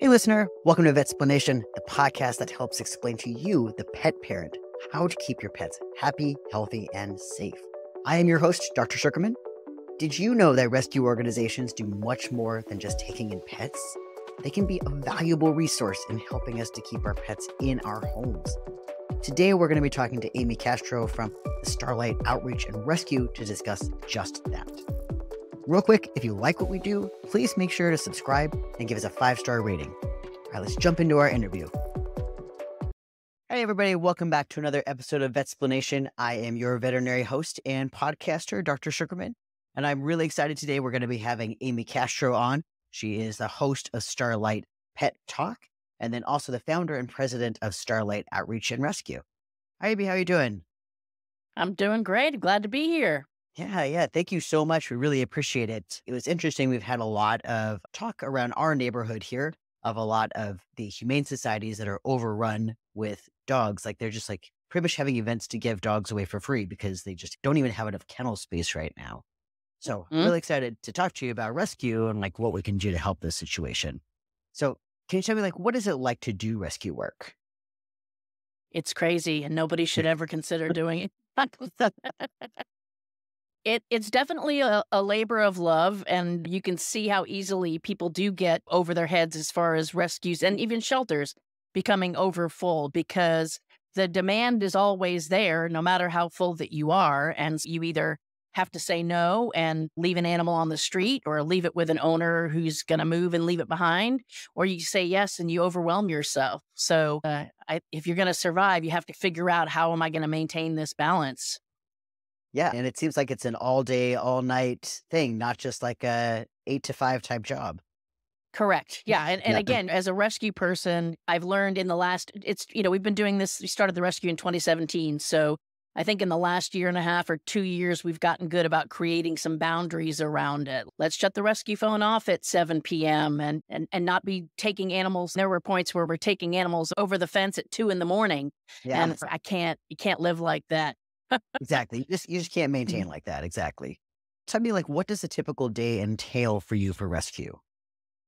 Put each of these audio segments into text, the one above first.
Hey, listener, welcome to Vet Explanation, the podcast that helps explain to you, the pet parent, how to keep your pets happy, healthy, and safe. I am your host, Dr. Sugarman. Did you know that rescue organizations do much more than just taking in pets? They can be a valuable resource in helping us to keep our pets in our homes. Today, we're going to be talking to Amy Castro from the Starlight Outreach and Rescue to discuss just that. Real quick, if you like what we do, please make sure to subscribe and give us a five star rating. All right, let's jump into our interview. Hey, everybody, welcome back to another episode of Vetsplanation. I am your veterinary host and podcaster, Dr. Sugarman, and I'm really excited today. We're going to be having Amy Castro on. She is the host of Starlight Pet Talk and then also the founder and president of Starlight Outreach and Rescue. Hi, Amy, how are you doing? I'm doing great. Glad to be here. Yeah, yeah. Thank you so much. We really appreciate it. It was interesting. We've had a lot of talk around our neighborhood here of a lot of the humane societies that are overrun with dogs. Like they're just like pretty much having events to give dogs away for free because they just don't even have enough kennel space right now. So mm-hmm. really excited to talk to you about rescue and like what we can do to help this situation. So can you tell me like what is it like to do rescue work? It's crazy and nobody should ever consider doing it. It, it's definitely a, a, labor of love, and you can see how easily people do get over their heads as far as rescues and even shelters becoming over full because the demand is always there, no matter how full that you are. And you either have to say no and leave an animal on the street or leave it with an owner who's going to move and leave it behind, or you say yes and you overwhelm yourself. So, uh, I, if you're going to survive, you have to figure out how am I going to maintain this balance yeah. And it seems like it's an all day, all night thing, not just like a eight to five type job. Correct. Yeah. And, and yeah. again, as a rescue person, I've learned in the last, it's, you know, we've been doing this. We started the rescue in 2017. So I think in the last year and a half or two years, we've gotten good about creating some boundaries around it. Let's shut the rescue phone off at 7 p.m. and, and, and not be taking animals. There were points where we're taking animals over the fence at two in the morning. Yeah. And I can't, you can't live like that exactly. You just, you just can't mm-hmm. maintain like that. Exactly. Tell me, like, what does a typical day entail for you for rescue?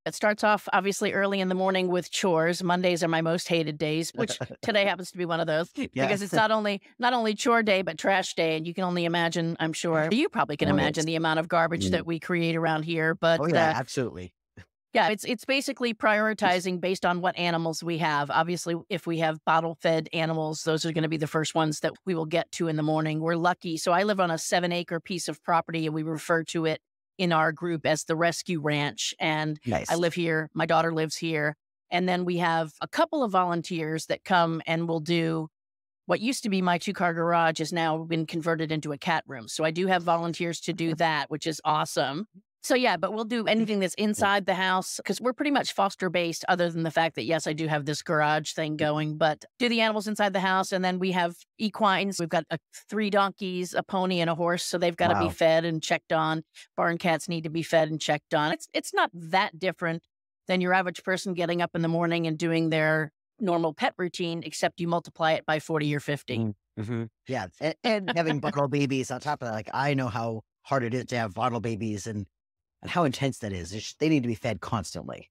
It starts off obviously early in the morning with chores. Mondays are my most hated days, which today happens to be one of those because it's not only not only chore day but trash day, and you can only imagine. I'm sure you probably can oh, imagine the amount of garbage mm. that we create around here. But oh yeah, uh, absolutely. Yeah, it's it's basically prioritizing based on what animals we have. Obviously, if we have bottle-fed animals, those are going to be the first ones that we will get to in the morning. We're lucky. So I live on a 7-acre piece of property and we refer to it in our group as the Rescue Ranch and nice. I live here, my daughter lives here, and then we have a couple of volunteers that come and will do what used to be my two-car garage is now been converted into a cat room. So I do have volunteers to do that, which is awesome. So yeah, but we'll do mm. anything that's inside the house because we're pretty much foster based, other than the fact that yes, I do have this garage thing mm. going, but do the animals inside the house, and then we have equines. We've got a, three donkeys, a pony, and a horse, so they've got to wow. be fed and checked on. Barn cats need to be fed and checked on. It's it's not that different than your average person getting up in the morning and doing their normal pet routine, except you multiply it by forty or fifty. Mm, mm-hmm. Yeah, and, and having bottle babies on top of that, like I know how hard it is to have bottle babies and and how intense that is. They need to be fed constantly.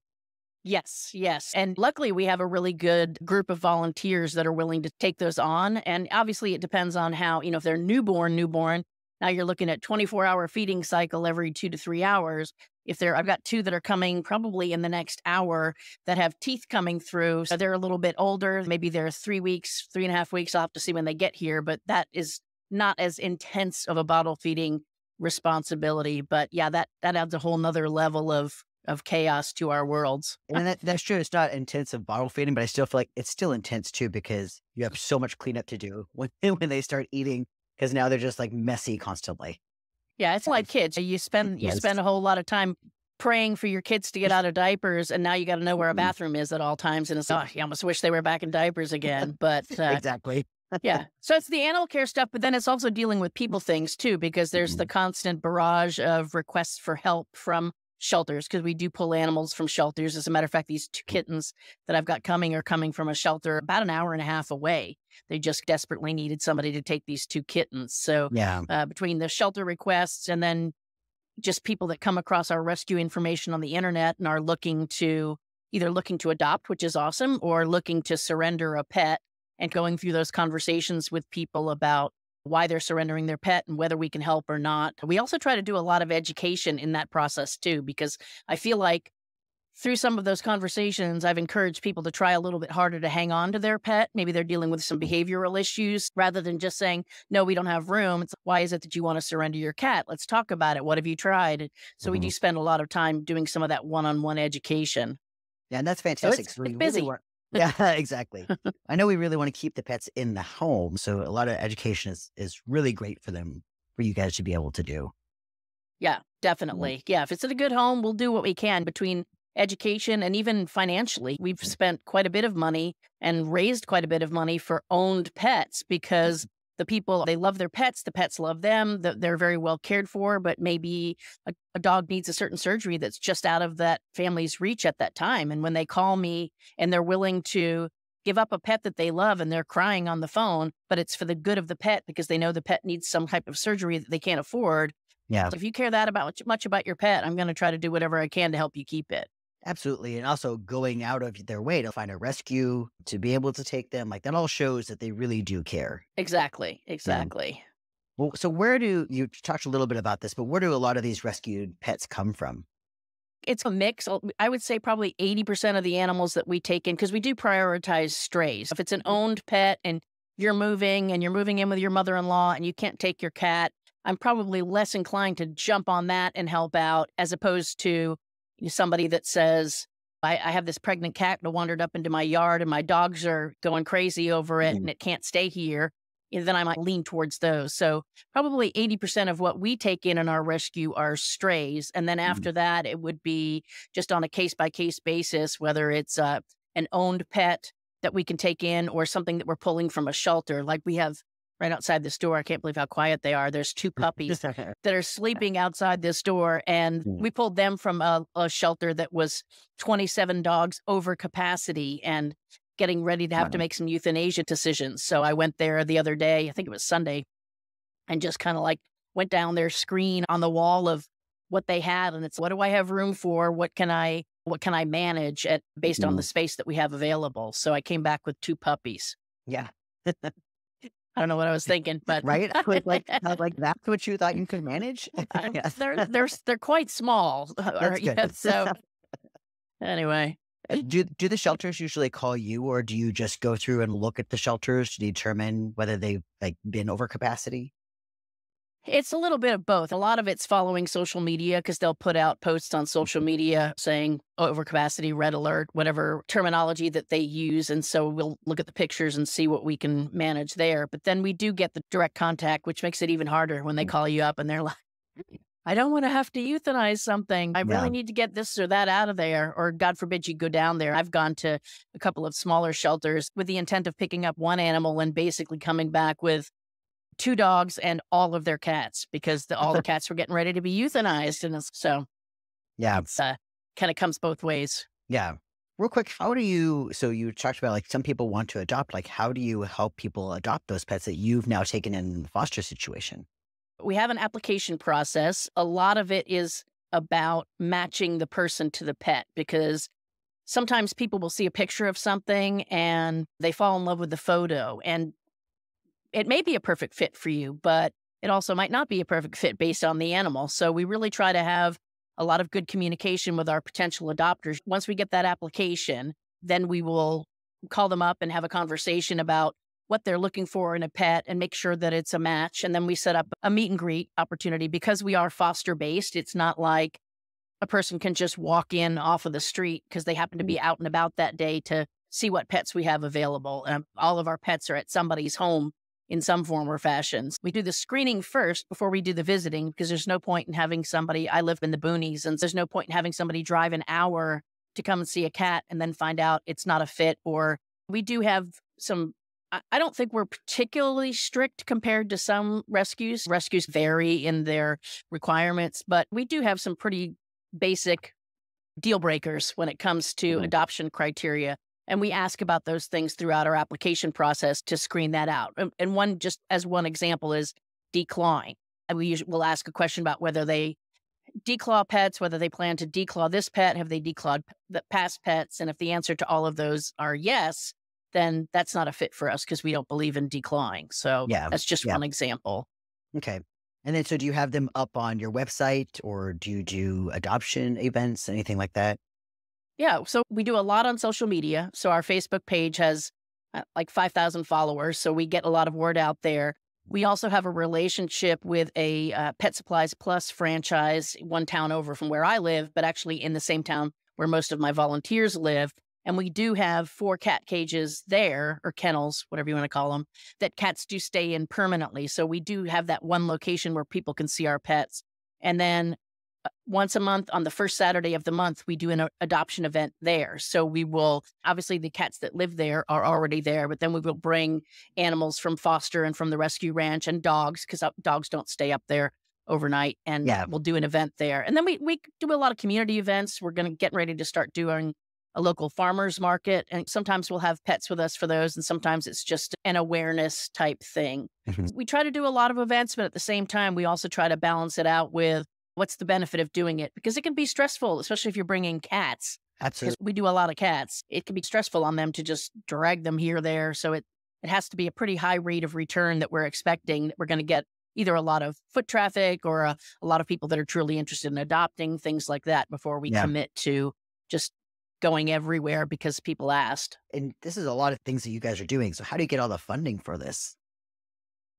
Yes, yes. And luckily, we have a really good group of volunteers that are willing to take those on. And obviously, it depends on how, you know, if they're newborn, newborn, now you're looking at 24 hour feeding cycle every two to three hours. If they're, I've got two that are coming probably in the next hour that have teeth coming through. So they're a little bit older. Maybe they're three weeks, three and a half weeks. I'll have to see when they get here, but that is not as intense of a bottle feeding responsibility. But yeah, that that adds a whole nother level of of chaos to our worlds. and that, that's true. It's not intensive bottle feeding, but I still feel like it's still intense too because you have so much cleanup to do when when they start eating because now they're just like messy constantly. Yeah, it's like kids. You spend yes. you spend a whole lot of time praying for your kids to get out of diapers, and now you got to know where a mm-hmm. bathroom is at all times. And it's oh, I almost wish they were back in diapers again. But uh, exactly, yeah. So it's the animal care stuff, but then it's also dealing with people things too, because there's the mm-hmm. constant barrage of requests for help from shelters because we do pull animals from shelters. As a matter of fact, these two mm. kittens that I've got coming are coming from a shelter about an hour and a half away. They just desperately needed somebody to take these two kittens. So yeah. Uh, between the shelter requests and then just people that come across our rescue information on the internet and are looking to either looking to adopt, which is awesome, or looking to surrender a pet and going through those conversations with people about why they're surrendering their pet and whether we can help or not. We also try to do a lot of education in that process too, because I feel like through some of those conversations, I've encouraged people to try a little bit harder to hang on to their pet. Maybe they're dealing with some behavioral issues rather than just saying, no, we don't have room. It's why is it that you want to surrender your cat? Let's talk about it. What have you tried? So mm-hmm. we do mm-hmm. spend a lot of time doing some of that one on one education. Yeah, and that's fantastic. So it's, really it's busy. Really yeah, exactly. I know we really want to keep the pets in the home. So a lot of education is, is really great for them for you guys to be able to do. Yeah, mm. definitely. Yeah. If it's in a good home, we'll do what we can between education and even financially. We've spent quite a bit of money and raised quite a bit of money for owned pets because the people they love their pets the pets love them the, they're very well cared for but maybe a, a, dog needs a certain surgery that's just out of that family's reach at that time and when they call me and they're willing to give up a pet that they love and they're crying on the phone but it's for the good of the pet because they know the pet needs some type of surgery that they can't afford yeah so if you care that about much about your pet i'm going to try to do whatever i can to help you keep it Absolutely. And also going out of their way to find a rescue, to be able to take them, like that all shows that they really do care. Exactly. Exactly. Yeah. Well, so where do you talked a little bit about this, but where do a lot of these rescued pets come from? It's a mix. I would say probably 80% of the animals that we take in, because we do prioritize strays. If it's an mm-hmm. owned pet and you're moving and you're moving in with your mother in law and you can't take your cat, I'm probably less inclined to jump on that and help out as opposed to somebody that says, I, I, have this pregnant cat that wandered up into my yard and my dogs are going crazy over it mm. and it can't stay here. And then I might lean towards those. So probably 80% of what we take in in our rescue are strays. And then mm-hmm. after mm. that, it would be just on a case by case basis, whether it's uh, an owned pet that we can take in or something that we're pulling from a shelter. Like we have right outside this door. I can't believe how quiet they are. There's two puppies that are sleeping outside this door. And hmm. we pulled them from a, a, shelter that was 27 dogs over capacity and getting ready to have wow. to make some euthanasia decisions. So I went there the other day, I think it was Sunday, and just kind of like went down their screen on the wall of what they had. And it's what do I have room for? What can I? What can I manage at based mm. on the mm-hmm. space that we have available? So I came back with two puppies. Yeah. I don't know what I was thinking, but right, like, like that's what you thought you could manage. Uh, they're they're they're quite small. Or, yeah, so anyway, uh, do do the shelters usually call you, or do you just go through and look at the shelters to determine whether they've like been over capacity? It's a little bit of both. A lot of it's following social media because they'll put out posts on social mm-hmm. media saying overcapacity, red alert, whatever terminology that they use. And so we'll look at the pictures and see what we can manage there. But then we do get the direct contact, which makes it even harder when they mm-hmm. call you up and they're like, I don't want to have to euthanize something. I yeah. really need to get this or that out of there. Or God forbid you go down there. I've gone to a couple of smaller shelters with the intent of picking up one animal and basically coming back with two dogs and all of their cats because the, all the cats were getting ready to be euthanized. And so, yeah, it's uh, kind of comes both ways. Yeah. Real quick, how do you? So you talked about like some people want to adopt. Like, how do you help people adopt those pets that you've now taken in the foster situation? We have an application process. A lot of it is about matching the person to the pet because sometimes people will see a picture of something and they fall in love with the photo. And it may be a perfect fit for you, but it also might not be a perfect fit based on the animal. So we really try to have a lot of good communication with our potential adopters. Once we get that application, then we will call them up and have a conversation about what they're looking for in a pet and make sure that it's a match. And then we set up a meet and greet opportunity because we are foster based. It's not like a person can just walk in off of the street because they happen to mm. be out and about that day to see what pets we have available. And all of our pets are at somebody's home in some form or fashion. We do the screening first before we do the visiting because there's no point in having somebody, I live in the boonies, and there's no point in having somebody drive an hour to come and see a cat and then find out it's not a fit. Or we do have some, I don't think we're particularly strict compared to some rescues. Rescues vary in their requirements, but we do have some pretty basic deal breakers when it comes to mm-hmm. adoption criteria and we ask about those things throughout our application process to screen that out. And one, just as one example, is declawing. And we will ask a question about whether they declaw pets, whether they plan to declaw this pet, have they declawed the past pets? And if the answer to all of those are yes, then that's not a fit for us because we don't believe in declawing. So yeah, that's just yeah. one example. Okay. And then, so do you have them up on your website or do you do adoption events, anything like that? Yeah. So we do a lot on social media. So our Facebook page has uh, like 5,000 followers. So we get a lot of word out there. We also have a relationship with a uh, Pet Supplies Plus franchise one town over from where I live, but actually in the same town where most of my volunteers live. And we do have four cat cages there, or kennels, whatever you want to call them, that cats do stay in permanently. So we do have that one location where people can see our pets. And then uh, once a month on the first Saturday of the month, we do an uh, adoption event there. So we will, obviously, the cats that live there are already there, but then we will bring animals from foster and from the rescue ranch and dogs because uh, dogs don't stay up there overnight. And yeah. we'll do an event there. And then we, we do a lot of community events. We're going to get ready to start doing a local farmers market. And sometimes we'll have pets with us for those. And sometimes it's just an awareness type thing. Mm-hmm. we try to do a lot of events, but at the same time, we also try to balance it out with what's the benefit of doing it? Because it can be stressful, especially if you're bringing cats. Absolutely. We do a lot of cats. It can be stressful on them to just drag them here, there. So it, it has to be a pretty high rate of return that we're expecting that we're going to get either a lot of foot traffic or a, a, lot of people that are truly interested in adopting things like that before we yeah. commit to just going everywhere because people asked. And this is a lot of things that you guys are doing. So how do you get all the funding for this?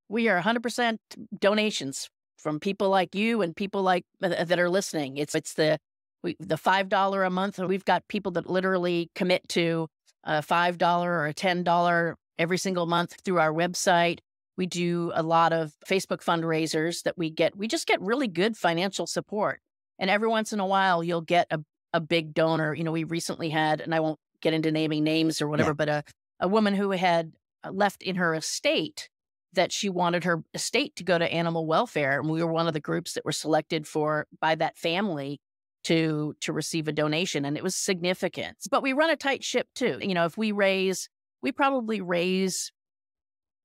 We are 100% donations from people like you and people like uh, that are listening. It's it's the we, the five dollar a month. We've got people that literally commit to a five dollar or a ten dollar every single month through our website. We do a lot of Facebook fundraisers that we get. We just get really good financial support. And every once in a while, you'll get a, a big donor. You know, we recently had, and I won't get into naming names or whatever, yeah. but a, a woman who had uh, left in her estate that she wanted her estate to go to animal welfare. And we were one of the groups that were selected for by that family to to receive a donation. And it was significant. But we run a tight ship too. You know, if we raise, we probably raise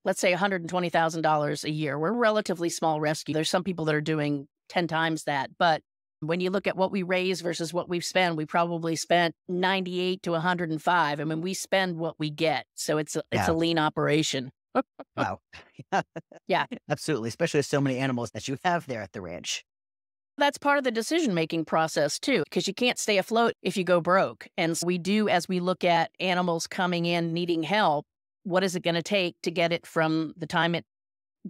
let's say $120,000 a year. We're a relatively small rescue. There's some people that are doing 10 times that, but when you look at what we raise versus what we've spent, we probably spent 98 to 105. I mean, we spend what we get. So it's a, yeah. it's a lean operation wow. yeah. Absolutely. Especially with so many animals that you have there at the ranch. That's part of the decision making process, too, because you can't stay afloat if you go broke. And so we do, as we look at animals coming in needing help, what is it going to take to get it from the time it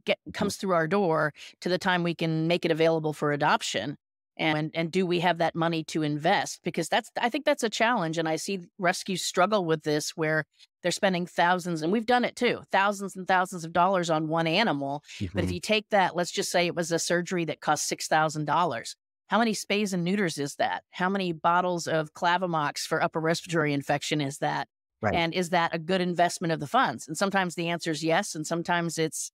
get, mm-hmm. comes through our door to the time we can make it available for adoption? And, and do we have that money to invest because that's i think that's a challenge and i see rescues struggle with this where they're spending thousands, and we've done it too, thousands and thousands of dollars on one animal. Mm-hmm. But if mm-hmm. you take that, let's just say it was a surgery that cost six thousand dollars. How many spays and neuters is that? How many bottles of Clavamox for upper respiratory infection is that? Right. And is that a good investment of the funds? And sometimes the answer is yes, and sometimes it's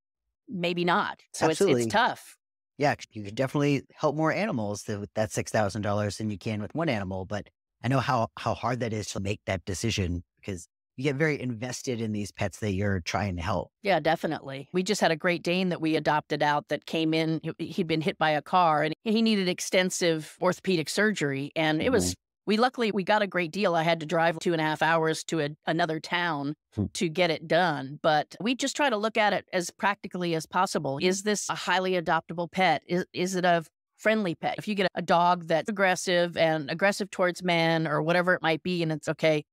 maybe not. So It's, it's tough. Yeah, you can definitely help more animals with that six thousand dollars than you can with one animal. But I know how how hard that is to make that decision because you get very invested in these pets that you're trying to help. Yeah, definitely. We just had a Great Dane that we adopted out that came in. He'd been hit by a car and he needed extensive orthopedic surgery. And it mm -hmm. was, we luckily, we got a great deal. I had to drive two and a half hours to a, another town hmm. to get it done. But we just try to look at it as practically as possible. Is this a highly adoptable pet? Is, is it a friendly pet? If you get a dog that's aggressive and aggressive towards men or whatever it might be, and it's okay,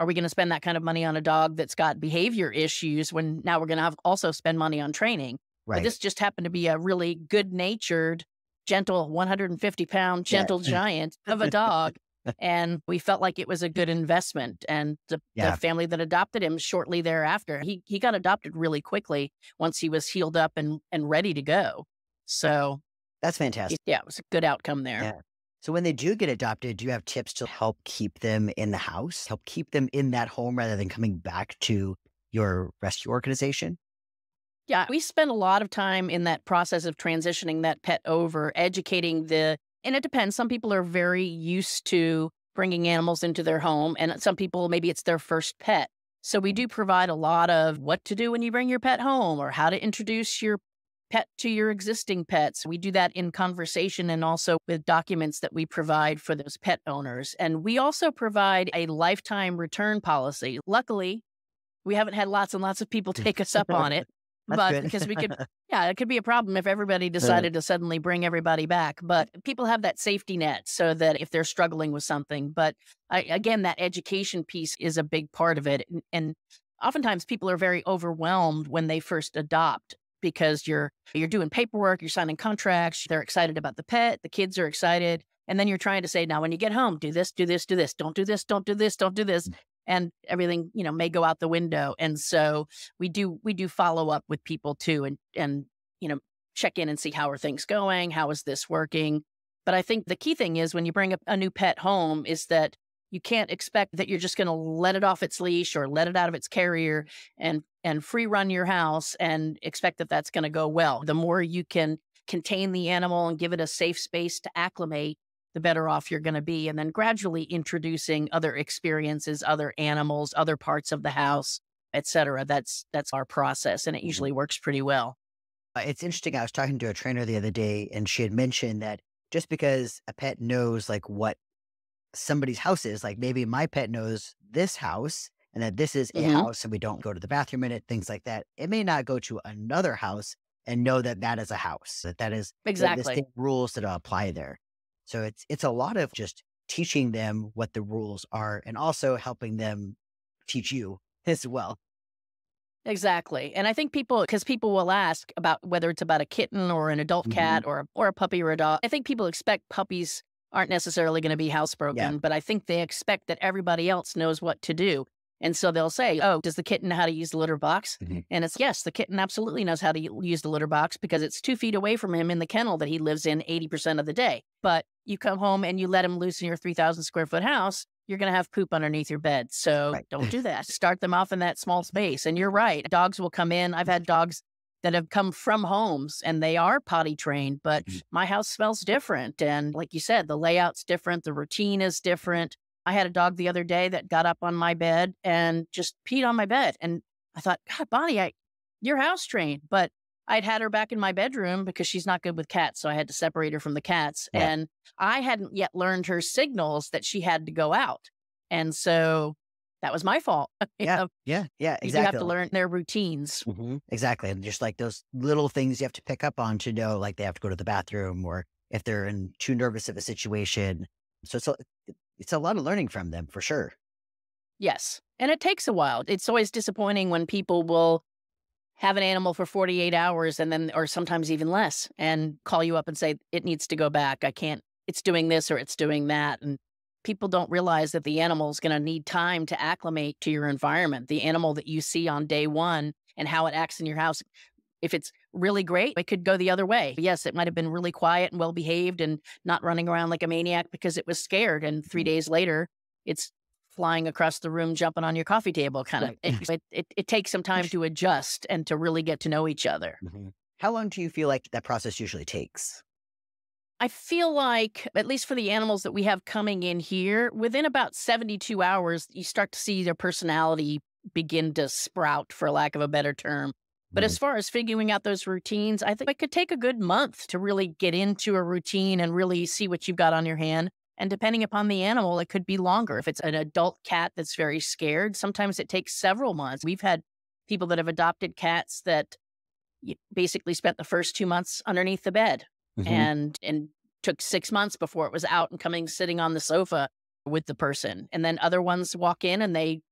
are we going to spend that kind of money on a dog that's got behavior issues when now we're going to also spend money on training? Right. But this just happened to be a really good natured, gentle, 150 pound, gentle yeah. giant of a dog. and we felt like it was a good investment. And the, yeah. the, family that adopted him shortly thereafter, he, he got adopted really quickly once he was healed up and, and ready to go. So that's fantastic. Yeah, it was a good outcome there. Yeah. So when they do get adopted, do you have tips to help keep them in the house, help keep them in that home rather than coming back to your rescue organization? Yeah, we spend a lot of time in that process of transitioning that pet over, educating the, and it depends. Some people are very used to bringing animals into their home, and some people, maybe it's their first pet. So we do provide a lot of what to do when you bring your pet home or how to introduce your pet to your existing pets. We do that in conversation and also with documents that we provide for those pet owners. And we also provide a lifetime return policy. Luckily, we haven't had lots and lots of people take us up on it. but because we could yeah it could be a problem if everybody uh-huh. decided to suddenly bring everybody back but people have that safety net so that if they're struggling with something but I, again that education piece is a big part of it and, and oftentimes people are very overwhelmed when they first adopt because you're you're doing paperwork, you're signing contracts, they're excited about the pet, the kids are excited, and then you're trying to say, now when you get home, do this, do this, do this, don't do this, don't do this, don't do this, mm. and everything, you know, may go out the window. And so we do we do follow up with people too and and you know, check in and see how are things going, how is this working? But I think the key thing is when you bring a, a new pet home is that you can't expect that you're just going to let it off its leash or let it out of its carrier and and free run your house and expect that that's going to go well. The more you can contain the animal and give it a safe space to acclimate, the better off you're going to be. And then gradually introducing other experiences, other animals, other parts of the house, etc. That's, that's our process. And it mm-hmm. usually works pretty well. Uh, it's interesting. I was talking to a trainer the other day and she had mentioned that just because a pet knows like what somebody's house is. Like maybe my pet knows this house and that this is mm-hmm. a house and we don't go to the bathroom in it, things like that. It may not go to another house and know that that is a house, that that is exactly that rules that apply there. So it's it's a lot of just teaching them what the rules are and also helping them teach you as well. Exactly. And I think people cuz people will ask about whether it's about a kitten or an adult mm-hmm. cat or or a puppy or a dog. I think people expect puppies aren't necessarily going to be housebroken, yeah. but I think they expect that everybody else knows what to do. And so they'll say, Oh, does the kitten know how to use the litter box? Mm -hmm. And it's yes, the kitten absolutely knows how to use the litter box because it's two feet away from him in the kennel that he lives in 80% of the day. But you come home and you let him loose in your 3,000 square foot house, you're going to have poop underneath your bed. So right. don't do that. Start them off in that small space. And you're right. Dogs will come in. I've had dogs that have come from homes and they are potty trained, but mm. my house smells different. And like you said, the layout's different, the routine is different. I had a dog the other day that got up on my bed and just peed on my bed. And I thought, God, Bonnie, I, you're house trained. But I'd had her back in my bedroom because she's not good with cats. So I had to separate her from the cats. And I hadn't yet learned her signals that she had to go out. And so that was my fault. yeah. Know? Yeah. Yeah. Exactly. You have to learn their routines. Mm-hmm. Exactly. And just like those little things you have to pick up on to know, like they have to go to the bathroom or if they're in too nervous of a situation. So it's a, it's a lot of learning from them for sure. Yes. And it takes a while. It's always disappointing when people will have an animal for 48 hours and then, or sometimes even less, and call you up and say, it needs to go back. I can't, it's doing this or it's doing that. And people don't realize that the animal is going to need time to acclimate to your environment. The animal that you see on day one and how it acts in your house. If it's really great, it could go the other way. Yes, it might have been really quiet and well behaved and not running around like a maniac because it was scared. And three mm-hmm. days later, it's flying across the room, jumping on your coffee table, kind right. of. It, it, it, takes some time to adjust and to really get to know each other. Mm -hmm. How long do you feel like that process usually takes? I feel like, at least for the animals that we have coming in here, within about 72 hours, you start to see their personality begin to sprout, for lack of a better term. But mm-hmm. as far as figuring out those routines, I think it could take a good month to really get into a routine and really see what you've got on your hand. And depending upon the animal, it could be longer. If it's an adult cat that's very scared, sometimes it takes several months. We've had people that have adopted cats that basically spent the first two months underneath the bed mm-hmm. and and took six months before it was out and coming sitting on the sofa with the person. And then other ones walk in and they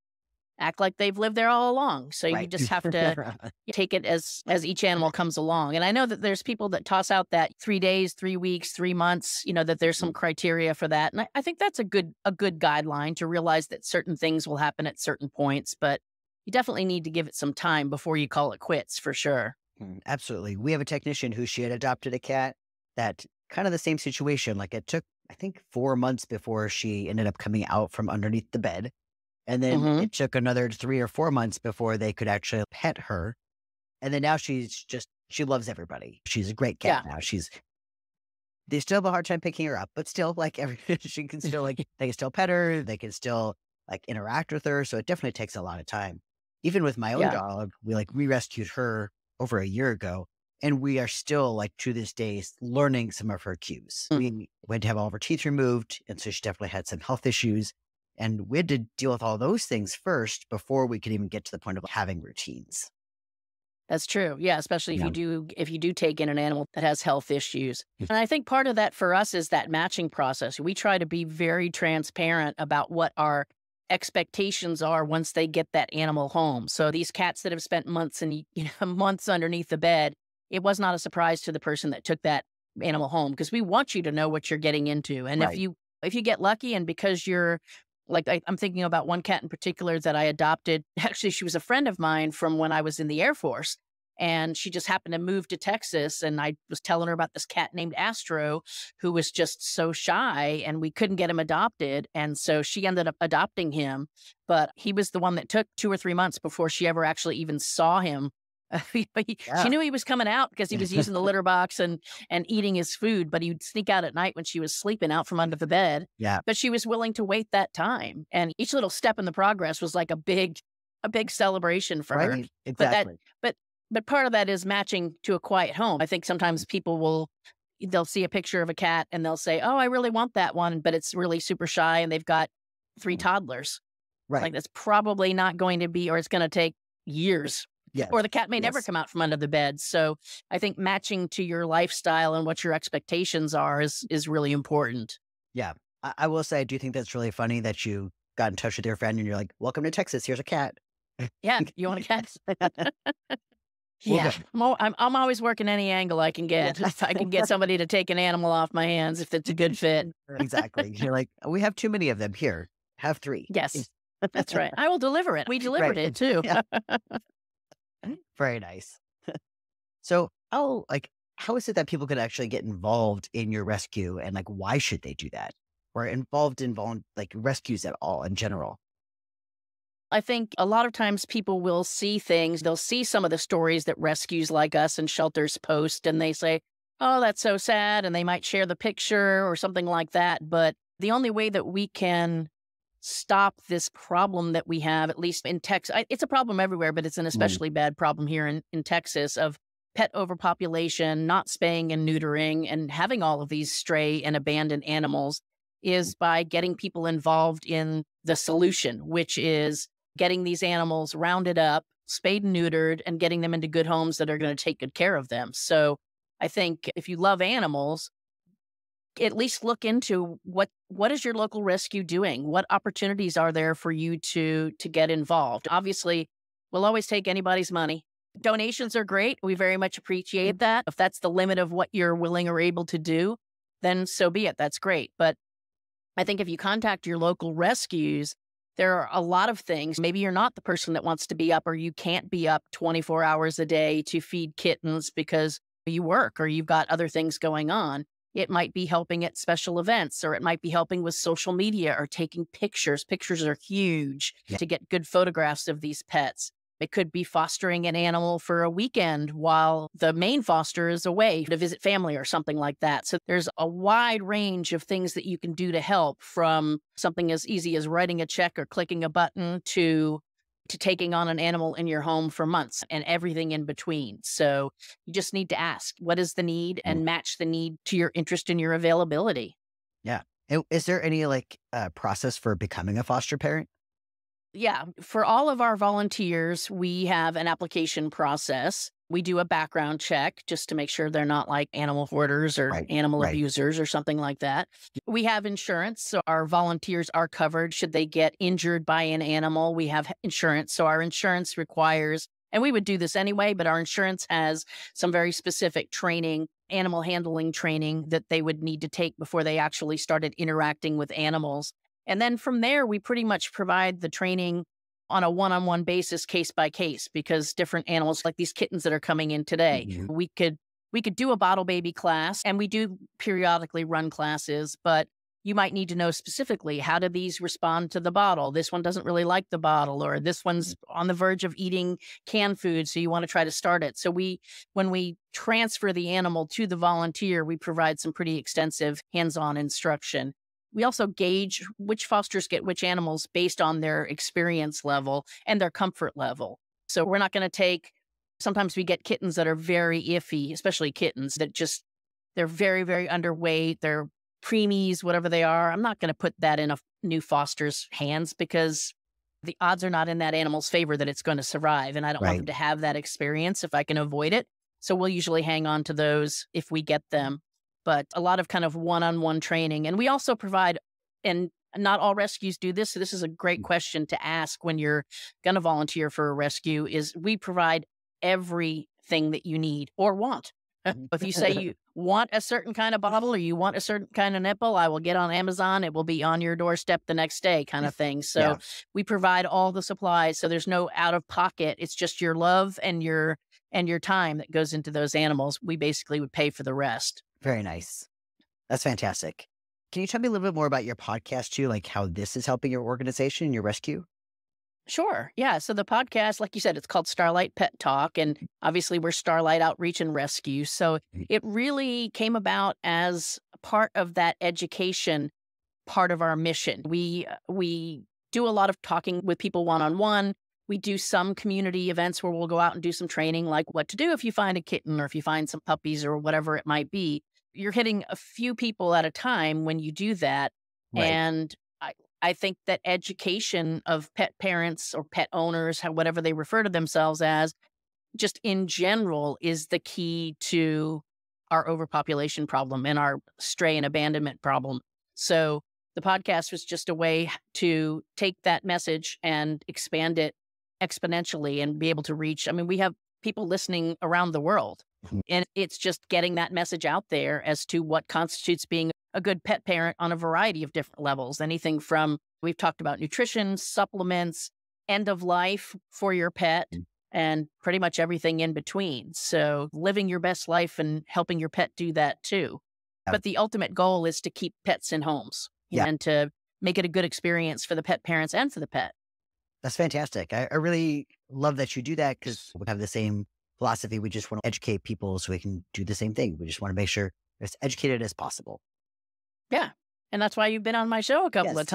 act like they've lived there all along. So right. you just have to take it as as each animal comes along. And I know that there's people that toss out that three days, three weeks, three months, you know, that there's some mm. criteria for that. And I, I think that's a good a good guideline to realize that certain things will happen at certain points, but you definitely need to give it some time before you call it quits for sure. Mm, absolutely. We have a technician who she had adopted a cat that kind of the same situation. Like it took, I think, four months before she ended up coming out from underneath the bed. And then mm-hmm. it took another three or four months before they could actually pet her. And then now she's just, she loves everybody. She's a great cat yeah. now. She's, they still have a hard time picking her up, but still, like, every, she can still, like, they can still pet her. They can still, like, interact with her. So it definitely takes a lot of time. Even with my own yeah. dog, we, like, we rescued her over a year ago and we are still like to this day learning some of her cues. Mm. We went to have all of her teeth removed, and so she definitely had some health issues. And we had to deal with all those things first before we could even get to the point of having routines. That's true. Yeah, especially if yeah. you do if you do take in an animal that has health issues. Mm. And I think part of that for us is that matching process. We try to be very transparent about what our expectations are once they get that animal home. So these cats that have spent months and you know months underneath the bed, it was not a surprise to the person that took that animal home because we want you to know what you're getting into. And right. if you if you get lucky and because you're like I, am thinking about one cat in particular that I adopted. Actually, she was a friend of mine from when I was in the Air Force. And she just happened to move to Texas. And I was telling her about this cat named Astro, who was just so shy and we couldn't get him adopted. And so she ended up adopting him. But he was the one that took two or three months before she ever actually even saw him She knew he was coming out because he was using the litter box and and eating his food, but he'd sneak out at night when she was sleeping out from under the bed. Yeah. But she was willing to wait that time. And each little step in the progress was like a big a big celebration for right. her. Exactly. But that, but but part of that is matching to a quiet home. I think sometimes people will they'll see a picture of a cat and they'll say, "Oh, I really want that one," but it's really super shy and they've got three mm. toddlers. Right. Like that's probably not going to be or it's going to take years Yes. Or the cat may yes. never come out from under the bed. So I think matching to your lifestyle and what your expectations are is is really important. Yeah. I, I will say I do think that's really funny that you got in touch with your friend and you're like, Welcome to Texas, here's a cat. Yeah. You want a cat? yeah. We'll I'm, I'm always working any angle I can get. If I can get somebody to take an animal off my hands if it's a good fit. exactly. You're like, we have too many of them here. Have three. Yes. That's right. I will deliver it. We delivered right. it too. Yeah. Eh, very nice. so how like how is it that people could actually get involved in your rescue and like why should they do that? Or involved in volu- like rescues at all in general? I think a lot of times people will see things, they'll see some of the stories that rescues like us and shelters post, and they say, Oh, that's so sad. And they might share the picture or something like that. But the only way that we can stop this problem that we have, at least in Texas. It's a problem everywhere, but it's an mm-hmm. especially mm. bad problem here in, in Texas of pet overpopulation, not spaying and neutering, and having all of these stray and abandoned animals is by getting people involved in the solution, which is getting these animals rounded up, spayed and neutered, and getting them into good homes that are going to take good care of them. So I think if you love animals, at least look into what what is your local rescue doing? What opportunities are there for you to to get involved? Obviously, we'll always take anybody's money. Donations are great. We very much appreciate mm. that. If that's the limit of what you're willing or able to do, then so be it. That's great. But I think if you contact your local rescues, there are a lot of things. Maybe you're not the person that wants to be up, or you can't be up 24 hours a day to feed kittens because you work or you've got other things going on. It might be helping at special events or it might be helping with social media or taking pictures. Pictures are huge yeah. to get good photographs of these pets. It could be fostering an animal for a weekend while the main foster is away to visit family or something like that. So there's a wide range of things that you can do to help from something as easy as writing a check or clicking a button to to taking on an animal in your home for months and everything in between. So you just need to ask what is the need mm-hmm. and match the need to your interest and your availability. Yeah. Is there any like uh, process for becoming a foster parent? Yeah. For all of our volunteers, we have an application process we do a background check just to make sure they're not like animal hoarders or right, animal right. abusers or something like that. We have insurance, so our volunteers are covered should they get injured by an animal. We have insurance, so our insurance requires and we would do this anyway, but our insurance has some very specific training, animal handling training that they would need to take before they actually started interacting with animals. And then from there, we pretty much provide the training on a one on one basis, case by case, because different animals, like these kittens that are coming in today, mm-hmm. we could. We could do a bottle baby class and we do periodically run classes, but you might need to know specifically how do these respond to the bottle this one doesn't really like the bottle or this one's mm. on the verge of eating canned food so you want to try to start it so we when we transfer the animal to the volunteer we provide some pretty extensive hands-on instruction we also gauge which fosters get which animals based on their experience level and their comfort level. So we're not going to take, sometimes we get kittens that are very iffy, especially kittens that just, they're very, very underweight. They're preemies, whatever they are. I'm not going to put that in a new foster's hands because the odds are not in that animal's favor that it's going to survive. And I don't right. want them to have that experience if I can avoid it. So we'll usually hang on to those if we get mm. them but a lot of kind of one on one training. And we also provide, and not all rescues do this. So this is a great mm. question to ask when you're going to volunteer for a rescue is we provide everything that you need or want. Mm. if you say you want a certain kind of bottle or you want a certain kind of nipple, I will get on Amazon. It will be on your doorstep the next day, kind of thing. So yeah. we provide all the supplies. So there's no out of pocket. It's just your love and your and your time that goes into those animals. We basically would pay for the rest. Very nice. That's fantastic. Can you tell me a little bit more about your podcast too, like how this is helping your organization and your rescue? Sure. Yeah. So the podcast, like you said, it's called Starlight Pet Talk. And obviously, we're Starlight Outreach and Rescue. So mm. it really came about as part of that education part of our mission. We, uh, we do a lot of talking with people one on one. We do some community events where we'll go out and do some training, like what to do if you find a kitten or if you find some puppies or whatever it might be you're hitting a few people at a time when you do that. Right. And I, I think that education of pet parents or pet owners, how, whatever they refer to themselves as, just in general is the key to our overpopulation problem and our stray and abandonment problem. So the podcast was just a way to take that message and expand it exponentially and be able to reach. I mean, we have people listening around the world. Hmm. And it's just getting that message out there as to what constitutes being a good pet parent on a variety of different levels. Anything from we've talked about nutrition, supplements, end of life for your pet, hmm. and pretty much everything in between. So living your best life and helping your pet do that too. But the ultimate goal is to keep pets in homes yeah. and to make it a good experience for the pet parents and for the pet. That's fantastic. I, I really love that you do that because we have the same philosophy. We just want to educate people so we can do the same thing. We just want to make sure as educated as possible. Yeah. And that's why you've been on my show a couple yes, of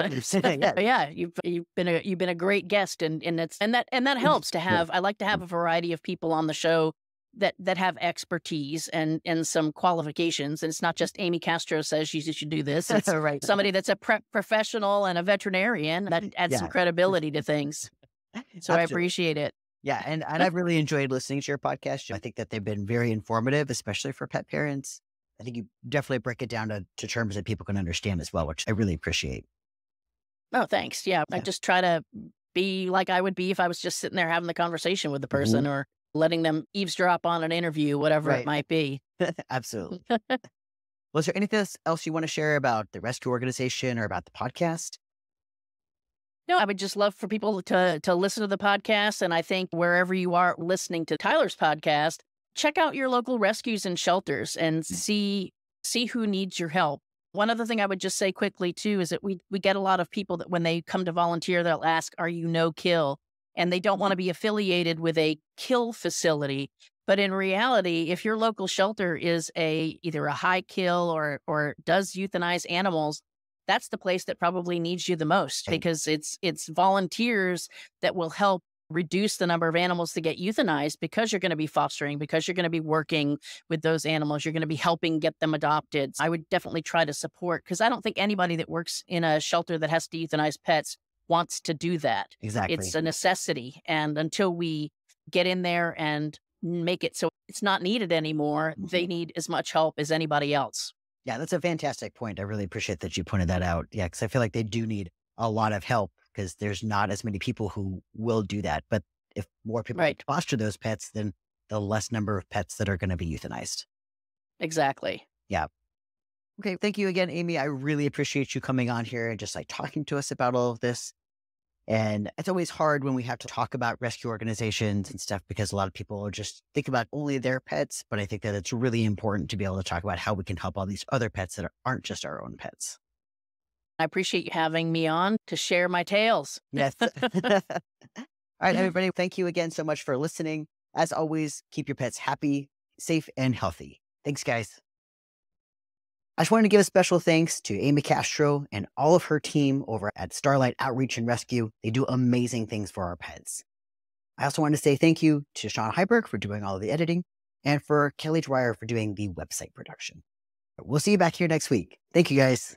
times. yeah. yeah, you've you've been a you've been a great guest, and and it's and that and that helps to have. Yeah. I like to have a variety of people on the show that that have expertise and and some qualifications. And it's not just Amy Castro says you should do this. It's right. somebody that's a prep professional and a veterinarian that adds yeah. some credibility to things. So Absolutely. I appreciate it. Yeah, and and I've really enjoyed listening to your podcast. I think that they've been very informative, especially for pet parents. I think you definitely break it down to, to terms that people can understand as well, which I really appreciate. Oh, thanks. Yeah, yeah. I just try to be like I would be if I was just sitting there having the conversation with the mm-hmm. person mm-hmm. or letting them eavesdrop on an interview, whatever right. it might be. Absolutely. Was well, there anything else you want to share about the rescue organization or about the podcast? No, I would just love for people to to listen to the podcast and I think wherever you are listening to Tyler's podcast, check out your local rescues and shelters and mm. see see who needs your help. One other thing I would just say quickly too is that we we get a lot of people that when they come to volunteer they'll ask are you no kill and they don't want to be affiliated with a kill facility. But in reality, if your local shelter is a either a high kill or or does euthanize animals, that's the place that probably needs you the most because it's it's volunteers that will help reduce the number of animals to get euthanized because you're going to be fostering, because you're going to be working with those animals, you're going to be helping get them adopted. I would definitely try to support because I don't think anybody that works in a shelter that has to euthanize pets wants to do that. Exactly. It's a necessity. And until we get in there and make it so it's not needed anymore, they mm-hmm. need as much help as anybody else. Yeah, that's a fantastic point. I really appreciate that you pointed that out. Yeah, because I feel like they do need a lot of help because there's not as many people who will do that. But if more people right. foster those pets, then the less number of pets that are going to be euthanized. Exactly. Yeah. Okay. Thank you again, Amy. I really appreciate you coming on here and just like talking to us about all of this. And it's always hard when we have to talk about rescue organizations and stuff because a lot of people just think about only their pets. But I think that it's really important to be able to talk about how we can help all these other pets that aren't just our own pets. I appreciate you having me on to share my tales. Yes. all right, everybody. Thank you again so much for listening. As always, keep your pets happy, safe, and healthy. Thanks, guys. I just wanted to give a special thanks to Amy Castro and all of her team over at Starlight Outreach and Rescue. They do amazing things for our pets. I also wanted to say thank you to Sean Heiberg for doing all of the editing and for Kelly Dwyer for doing the website production. We'll see you back here next week. Thank you guys.